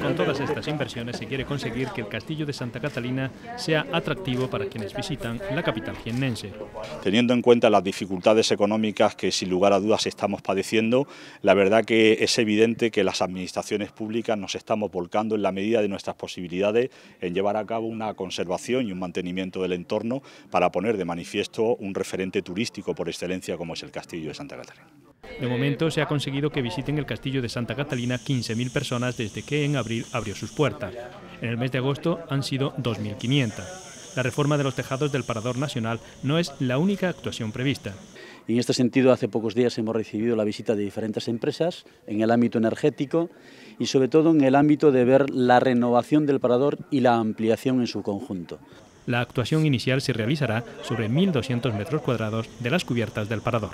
Con todas estas inversiones se quiere conseguir que el castillo de Santa Catalina sea atractivo para quienes visitan la capital jiennense. Teniendo en cuenta las dificultades económicas que sin lugar a dudas estamos padeciendo, la verdad que es evidente que las administraciones públicas nos estamos volcando en la medida de nuestras posibilidades en llevar a cabo una conservación y un mantenimiento del entorno para poner de manifiesto un referente turístico por excelencia como es el castillo de Santa Catalina. De momento se ha conseguido que visiten el castillo de Santa Catalina 15.000 personas desde que en abril abrió sus puertas. En el mes de agosto han sido 2.500. La reforma de los tejados del Parador Nacional no es la única actuación prevista. En este sentido, hace pocos días hemos recibido la visita de diferentes empresas en el ámbito energético y sobre todo en el ámbito de ver la renovación del parador y la ampliación en su conjunto. La actuación inicial se realizará sobre 1.200 metros cuadrados de las cubiertas del parador.